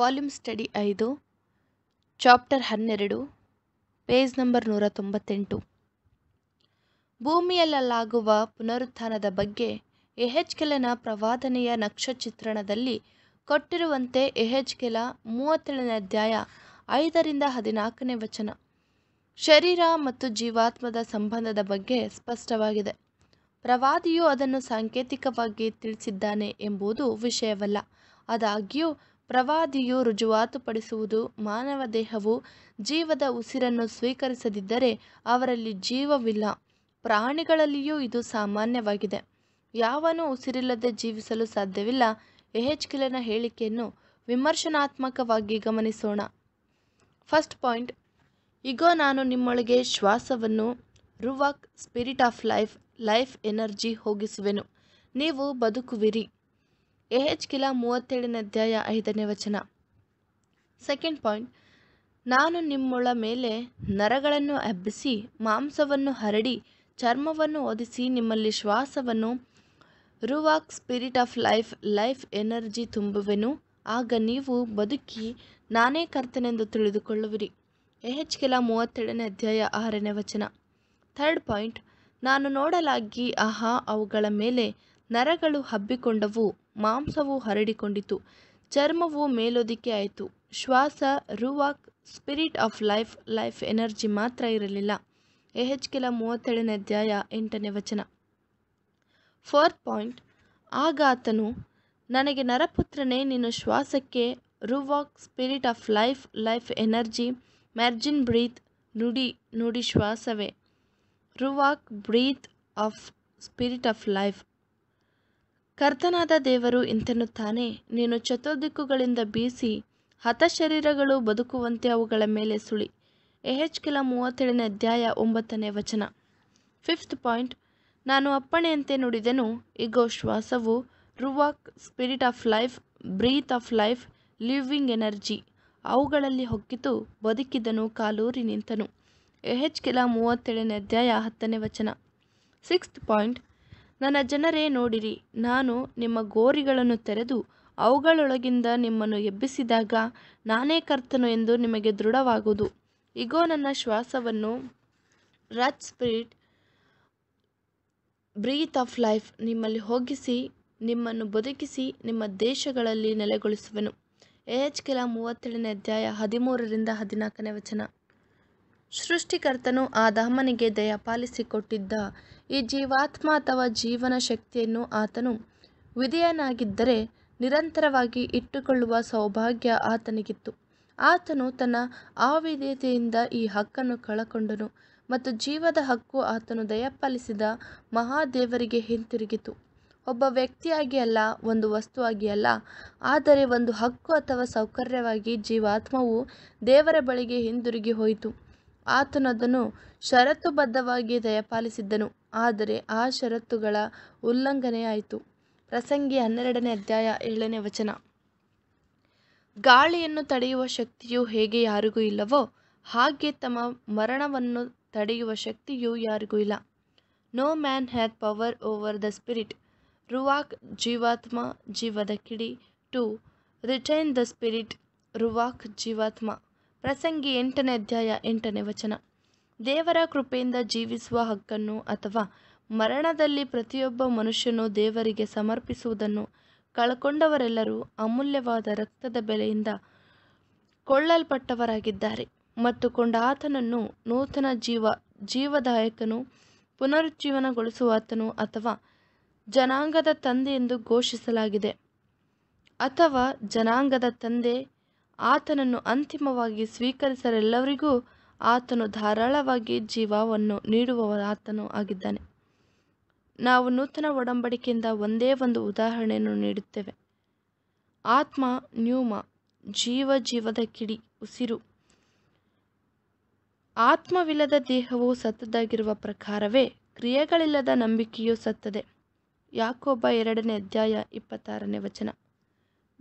Volume study ಐದು chapter ಹನ್ನೆರಡು page number ನೂರ ತೊಂಬತ್ತೆಂಟು ಭೂಮಿಯಲ್ಲಾಗುವ ಪುನರುತ್ಥಾನದ ಬಗ್ಗೆ ಎಹೆಚ್ ಕೆಲನ ಪ್ರವಾದನೆಯ ನಕ್ಷಚಿತ್ರಣದಲ್ಲಿ ಕೊಟ್ಟಿರುವಂತೆ ಎಹೆಚ್ ಕೆಲ ಮೂವತ್ತೇಳನೇ ಅಧ್ಯಾಯ ಐದರಿಂದ ಹದಿನಾಲ್ಕನೇ ವಚನ ಶರೀರ ಮತ್ತು ಜೀವಾತ್ಮದ ಸಂಬಂಧದ ಬಗ್ಗೆ ಸ್ಪಷ್ಟವಾಗಿದೆ ಪ್ರವಾದಿಯು ಅದನ್ನು ಸಾಂಕೇತಿಕವಾಗಿ ತಿಳಿಸಿದ್ದಾನೆ ಎಂಬುದು ವಿಷಯವಲ್ಲ ಆದಾಗ್ಯೂ ಪ್ರವಾದಿಯು ರುಜುವಾತುಪಡಿಸುವುದು ಮಾನವ ದೇಹವು ಜೀವದ ಉಸಿರನ್ನು ಸ್ವೀಕರಿಸದಿದ್ದರೆ ಅವರಲ್ಲಿ ಜೀವವಿಲ್ಲ ಪ್ರಾಣಿಗಳಲ್ಲಿಯೂ ಇದು ಸಾಮಾನ್ಯವಾಗಿದೆ ಯಾವನೂ ಉಸಿರಿಲ್ಲದೆ ಜೀವಿಸಲು ಸಾಧ್ಯವಿಲ್ಲ ಕಿಲನ ಹೇಳಿಕೆಯನ್ನು ವಿಮರ್ಶನಾತ್ಮಕವಾಗಿ ಗಮನಿಸೋಣ ಫಸ್ಟ್ ಪಾಯಿಂಟ್ ಈಗೋ ನಾನು ನಿಮ್ಮೊಳಗೆ ಶ್ವಾಸವನ್ನು ರುವಾಕ್ spirit of life life energy ಹೋಗಿಸುವೆನು ನೀವು ಬದುಕುವಿರಿ ಕಿಲ ಮೂವತ್ತೇಳನೇ ಅಧ್ಯಾಯ ಐದನೇ ವಚನ ಸೆಕೆಂಡ್ ಪಾಯಿಂಟ್ ನಾನು ನಿಮ್ಮೊಳ ಮೇಲೆ ನರಗಳನ್ನು ಹಬ್ಬಿಸಿ ಮಾಂಸವನ್ನು ಹರಡಿ ಚರ್ಮವನ್ನು ಒದಿಸಿ ನಿಮ್ಮಲ್ಲಿ ಶ್ವಾಸವನ್ನು ರುವಾಕ್ spirit of life life energy ತುಂಬುವೆನು ಆಗ ನೀವು ಬದುಕಿ ನಾನೇ ಕರ್ತನೆಂದು ತಿಳಿದುಕೊಳ್ಳುವಿರಿ ಎಹೆಚ್ ಕೆಲ ಮೂವತ್ತೆರಡನೇ ಅಧ್ಯಾಯ ಆರನೇ ವಚನ ಥರ್ಡ್ ಪಾಯಿಂಟ್ ನಾನು ನೋಡಲಾಗಿ ಆಹಾ ಅವುಗಳ ಮೇಲೆ ನರಗಳು ಹಬ್ಬಿಕೊಂಡವು ಮಾಂಸವು ಹರಡಿಕೊಂಡಿತು ಚರ್ಮವು ಮೇಲೊದಿಕೆ ಆಯಿತು ಶ್ವಾಸ ರುವಾಕ್ spirit of life life energy ಮಾತ್ರ ಇರಲಿಲ್ಲ ಕೆಲ ಮೂವತ್ತೆರಡನೇ ಅಧ್ಯಾಯ ಎಂಟನೇ ವಚನ ಫೋರ್ತ್ ಪಾಯಿಂಟ್ ಆಗ ಆತನು ನನಗೆ ನರಪುತ್ರನೇ ನಿನ್ನ ಶ್ವಾಸಕ್ಕೆ ರುವಾಕ್ spirit of life life energy margin breath ನುಡಿ ನುಡಿ ಶ್ವಾಸವೇ ರುವಾಕ್ breath of spirit of life ಕರ್ತನಾದ ದೇವರು ಇಂತೆನ್ನುತ್ತಾನೆ ನೀನು ಚತುರ್ದಿಕ್ಕುಗಳಿಂದ ಬೀಸಿ ಹತ ಶರೀರಗಳು ಬದುಕುವಂತೆ ಅವುಗಳ ಮೇಲೆ ಸುಳಿ ಎಹೆಚ್ ಕೆಲ ಮೂವತ್ತೇಳನೇ ಅಧ್ಯಾಯ ಒಂಬತ್ತನೇ ವಚನ ಫಿಫ್ತ್ ಪಾಯಿಂಟ್ ನಾನು ಅಪ್ಪಣೆಯಂತೆ ನುಡಿದೆನು ಇಗೋ ಶ್ವಾಸವು ರುವಾಕ್ spirit of life breath of life living energy ಅವುಗಳಲ್ಲಿ ಹೊಕ್ಕಿತು ಬದುಕಿದನು ಕಾಲೂರಿ ನಿಂತನು ಕೆಲ ಮೂವತ್ತೇಳನೇ ಅಧ್ಯಾಯ ಹತ್ತನೇ ವಚನ ಸಿಕ್ಸ್ತ್ ಪಾಯಿಂಟ್ ನನ್ನ ಜನರೇ ನೋಡಿರಿ ನಾನು ನಿಮ್ಮ ಗೋರಿಗಳನ್ನು ತೆರೆದು ಅವುಗಳೊಳಗಿಂದ ನಿಮ್ಮನ್ನು ಎಬ್ಬಿಸಿದಾಗ ನಾನೇ ಕರ್ತನು ಎಂದು ನಿಮಗೆ ದೃಢವಾಗುವುದು ಇಗೋ ನನ್ನ ಶ್ವಾಸವನ್ನು ರಚ್ ಸ್ಪಿರಿಟ್ ಬ್ರೀತ್ ಆಫ್ ಲೈಫ್ ನಿಮ್ಮಲ್ಲಿ ಹೋಗಿಸಿ ನಿಮ್ಮನ್ನು ಬದುಕಿಸಿ ನಿಮ್ಮ ದೇಶಗಳಲ್ಲಿ ನೆಲೆಗೊಳಿಸುವೆನು ಎಚ್ ಕೆಲ ಮೂವತ್ತೇಳನೇ ಅಧ್ಯಾಯ ಹದಿಮೂರರಿಂದ ಹದಿನಾಲ್ಕನೇ ವಚನ ಸೃಷ್ಟಿಕರ್ತನು ಆ ದಾಮನಿಗೆ ದಯಪಾಲಿಸಿಕೊಟ್ಟಿದ್ದ ಈ ಜೀವಾತ್ಮ ಅಥವಾ ಜೀವನ ಶಕ್ತಿಯನ್ನು ಆತನು ವಿಧೇಯನಾಗಿದ್ದರೆ ನಿರಂತರವಾಗಿ ಇಟ್ಟುಕೊಳ್ಳುವ ಸೌಭಾಗ್ಯ ಆತನಿಗಿತ್ತು ಆತನು ತನ್ನ ಅವಿಧೇಯತೆಯಿಂದ ಈ ಹಕ್ಕನ್ನು ಕಳಕೊಂಡನು ಮತ್ತು ಜೀವದ ಹಕ್ಕು ಆತನು ದಯಪಾಲಿಸಿದ ಮಹಾದೇವರಿಗೆ ಹಿಂತಿರುಗಿತು ಒಬ್ಬ ವ್ಯಕ್ತಿಯಾಗಿ ಅಲ್ಲ ಒಂದು ವಸ್ತುವಾಗಿ ಅಲ್ಲ ಆದರೆ ಒಂದು ಹಕ್ಕು ಅಥವಾ ಸೌಕರ್ಯವಾಗಿ ಜೀವಾತ್ಮವು ದೇವರ ಬಳಿಗೆ ಹಿಂದಿರುಗಿ ಹೋಯಿತು ಆತನದನ್ನು ಷರತ್ತುಬದ್ಧವಾಗಿ ದಯಪಾಲಿಸಿದ್ದನು, ಆದರೆ ಆ ಷರತ್ತುಗಳ ಉಲ್ಲಂಘನೆಯಾಯಿತು. ಪ್ರಸಂಗಿ ಹನ್ನೆರಡನೇ ಅಧ್ಯಾಯ ಏಳನೇ ವಚನ. ಗಾಳಿಯನ್ನು ತಡೆಯುವ ಶಕ್ತಿಯು ಹೇಗೆ ಯಾರಿಗೂ ಇಲ್ಲವೋ ಹಾಗೆ ತಮ್ಮ ಮರಣವನ್ನು ತಡೆಯುವ ಶಕ್ತಿಯು ಯಾರಿಗೂ ಇಲ್ಲ. No man hath power over the spirit, ರುವಾಕ್ ಜೀವಾತ್ಮ, ಜೀವದ ಕಿಡಿ, ಟು ರಿಟೈನ್ ದ ಸ್ಪಿರಿಟ್, ರುವಾಕ್ ಜೀವಾತ್ಮ. ಪ್ರಸಂಗಿ ಎಂಟನೇ ಅಧ್ಯಾಯ ಎಂಟನೇ ವಚನ ದೇವರ ಕೃಪೆಯಿಂದ ಜೀವಿಸುವ ಹಕ್ಕನ್ನು ಅಥವಾ ಮರಣದಲ್ಲಿ ಪ್ರತಿಯೊಬ್ಬ ಮನುಷ್ಯನು ದೇವರಿಗೆ ಸಮರ್ಪಿಸುವುದನ್ನು ಕಳ್ಕೊಂಡವರೆಲ್ಲರೂ ಅಮೂಲ್ಯವಾದ ರಕ್ತದ ಬೆಲೆಯಿಂದ ಕೊಳ್ಳಲ್ಪಟ್ಟವರಾಗಿದ್ದಾರೆ ಮತ್ತು ಕೊಂಡಾತನನ್ನು ನೂತನ ಜೀವ ಜೀವದಾಯಕನು ಪುನರುಜ್ಜೀವನಗೊಳಿಸುವಾತನು ಅಥವಾ ಜನಾಂಗದ ತಂದೆ ಎಂದು ಘೋಷಿಸಲಾಗಿದೆ ಅಥವಾ ಜನಾಂಗದ ತಂದೆ ಆತನನ್ನು ಅಂತಿಮವಾಗಿ ಸ್ವೀಕರಿಸರೆಲ್ಲರಿಗೂ ಆತನು ಧಾರಾಳವಾಗಿ ಜೀವವನ್ನು ನೀಡುವವ ಆತನು ಆಗಿದ್ದಾನೆ ನಾವು ನೂತನ ಒಡಂಬಡಿಕೆಯಿಂದ ಒಂದೇ ಒಂದು ಉದಾಹರಣೆಯನ್ನು ನೀಡುತ್ತೇವೆ ಆತ್ಮ ನ್ಯೂಮ ಜೀವ ಜೀವದ ಕಿಡಿ ಉಸಿರು ಆತ್ಮವಿಲ್ಲದ ದೇಹವು ಸತ್ತದಾಗಿರುವ ಪ್ರಕಾರವೇ ಕ್ರಿಯೆಗಳಿಲ್ಲದ ನಂಬಿಕೆಯೂ ಸತ್ತದೆ ಯಾಕೊಬ್ಬ ಎರಡನೇ ಅಧ್ಯಾಯ ಇಪ್ಪತ್ತಾರನೇ ವಚನ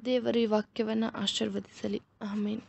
ದೇವರು ಈ ವಾಕ್ಯವನ್ನು ಆಶೀರ್ವದಿಸಲಿ ಆಮೇನ್